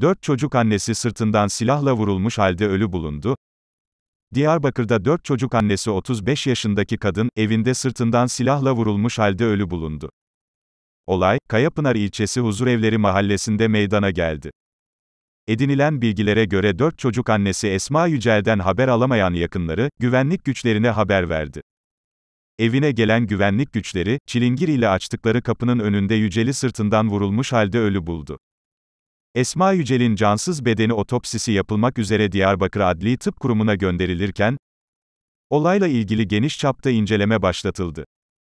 Dört çocuk annesi sırtından silahla vurulmuş halde ölü bulundu. Diyarbakır'da dört çocuk annesi 35 yaşındaki kadın, evinde sırtından silahla vurulmuş halde ölü bulundu. Olay, Kayapınar ilçesi Huzurevleri mahallesinde meydana geldi. Edinilen bilgilere göre dört çocuk annesi Esma Yücel'den haber alamayan yakınları, güvenlik güçlerine haber verdi. Evine gelen güvenlik güçleri, çilingir ile açtıkları kapının önünde Yücel'i sırtından vurulmuş halde ölü buldu. Esma Yücel'in cansız bedeni otopsisi yapılmak üzere Diyarbakır Adli Tıp Kurumu'na gönderilirken, olayla ilgili geniş çapta inceleme başlatıldı.